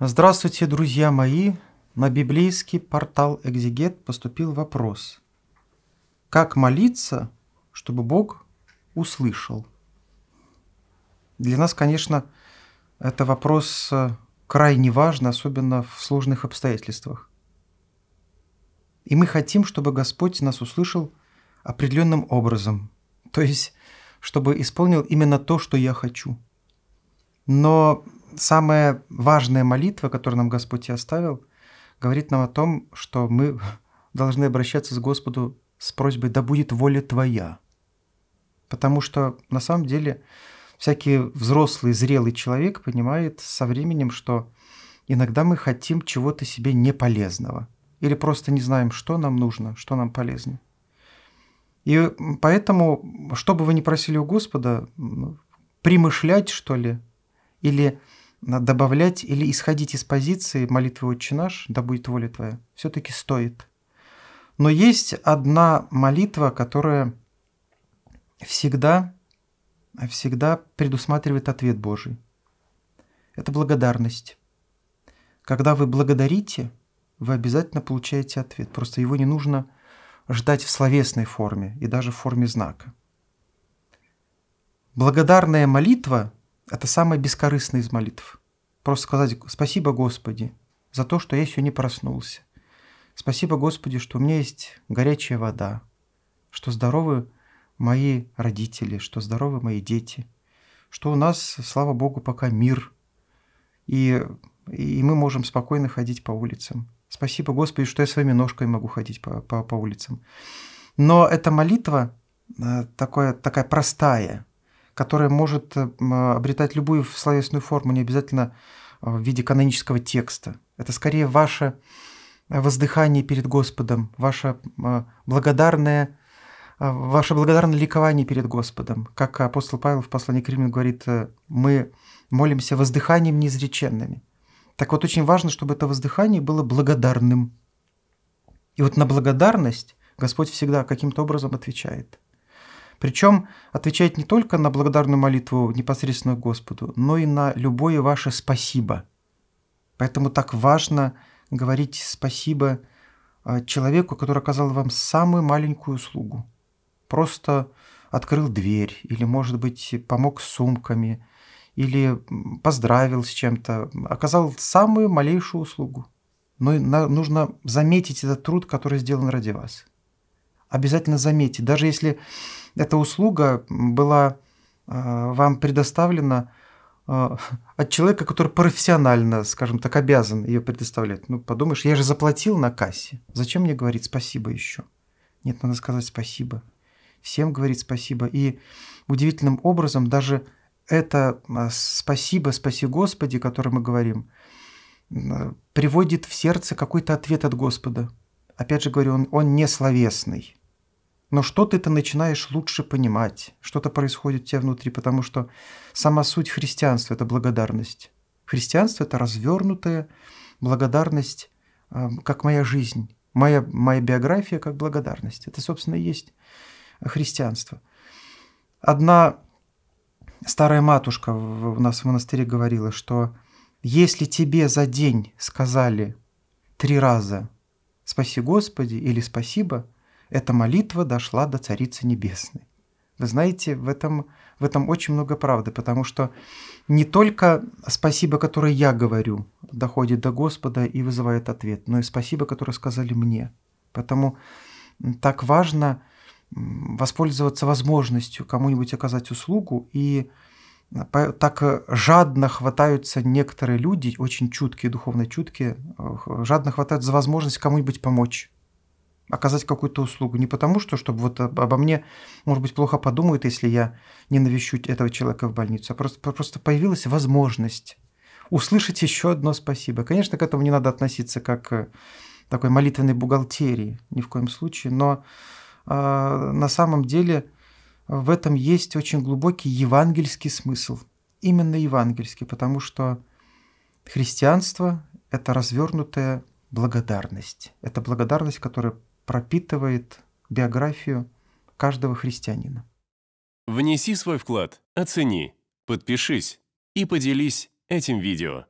Здравствуйте, друзья мои! На библейский портал Экзигет поступил вопрос. Как молиться, чтобы Бог услышал? Для нас, конечно, это вопрос э, крайне важен, особенно в сложных обстоятельствах. И мы хотим, чтобы Господь нас услышал определенным образом, то есть, чтобы исполнил именно то, что я хочу. Но самая важная молитва, которую нам Господь и оставил, говорит нам о том, что мы должны обращаться с Господу с просьбой «Да будет воля Твоя». Потому что на самом деле всякий взрослый, зрелый человек понимает со временем, что иногда мы хотим чего-то себе неполезного или просто не знаем, что нам нужно, что нам полезно. И поэтому, что бы вы ни просили у Господа, ну, примышлять, что ли, или добавлять или исходить из позиции молитвы «Отче наш», да будет воля твоя, все-таки стоит. Но есть одна молитва, которая всегда, всегда предусматривает ответ Божий. Это благодарность. Когда вы благодарите, вы обязательно получаете ответ. Просто его не нужно ждать в словесной форме и даже в форме знака. Благодарная молитва – это самая бескорыстная из молитв. Просто сказать «Спасибо, Господи, за то, что я еще не проснулся. Спасибо, Господи, что у меня есть горячая вода, что здоровы мои родители, что здоровы мои дети, что у нас, слава Богу, пока мир, и, и мы можем спокойно ходить по улицам. Спасибо, Господи, что я своими ножками могу ходить по, по, по улицам. Но эта молитва э, такое, такая простая, которое может э, обретать любую словесную форму, не обязательно э, в виде канонического текста. Это скорее ваше э, воздыхание перед Господом, ваше благодарное, ваше благодарное ликование перед Господом. Как апостол Павел в послании к Римлян говорит, мы молимся воздыханием неизреченными. Так вот, очень важно, чтобы это воздыхание было благодарным. И вот на благодарность Господь всегда каким-то образом отвечает. Причем отвечает не только на благодарную молитву непосредственно Господу, но и на любое ваше спасибо. Поэтому так важно говорить спасибо э, человеку, который оказал вам самую маленькую услугу. Просто открыл дверь, или, может быть, помог с сумками, или поздравил с чем-то, оказал самую малейшую услугу. Но нужно заметить этот труд, который сделан ради вас – обязательно заметьте. Даже если эта услуга была э, вам предоставлена э, от человека, который профессионально, скажем так, обязан ее предоставлять. Ну, подумаешь, я же заплатил на кассе. Зачем мне говорить спасибо еще? Нет, надо сказать спасибо. Всем говорить спасибо. И удивительным образом даже это э, спасибо, спаси Господи, о котором мы говорим, приводит в сердце какой-то ответ от Господа. Опять же говорю, он, он не словесный но что-то ты начинаешь лучше понимать, что-то происходит у тебя внутри, потому что сама суть христианства – это благодарность. Христианство – это развернутая благодарность, эм, как моя жизнь, моя, моя биография как благодарность. Это, собственно, и есть христианство. Одна старая матушка у нас в монастыре говорила, что если тебе за день сказали три раза «Спаси Господи» или «Спасибо», эта молитва дошла до Царицы Небесной. Вы знаете, в этом, в этом очень много правды, потому что не только спасибо, которое я говорю, доходит до Господа и вызывает ответ, но и спасибо, которое сказали мне. Поэтому так важно воспользоваться возможностью кому-нибудь оказать услугу и так жадно хватаются некоторые люди, очень чуткие, духовно чуткие, э, жадно хватают за возможность кому-нибудь помочь оказать какую-то услугу. Не потому что, чтобы вот обо мне, может быть, плохо подумают, если я не навещу этого человека в больницу, а просто, просто появилась возможность услышать еще одно спасибо. Конечно, к этому не надо относиться как к э, такой молитвенной бухгалтерии ни в коем случае, но э, на самом деле в этом есть очень глубокий евангельский смысл. Именно евангельский, потому что христианство – это развернутая благодарность. Это благодарность, которая пропитывает биографию каждого христианина. Внеси свой вклад, оцени, подпишись и поделись этим видео.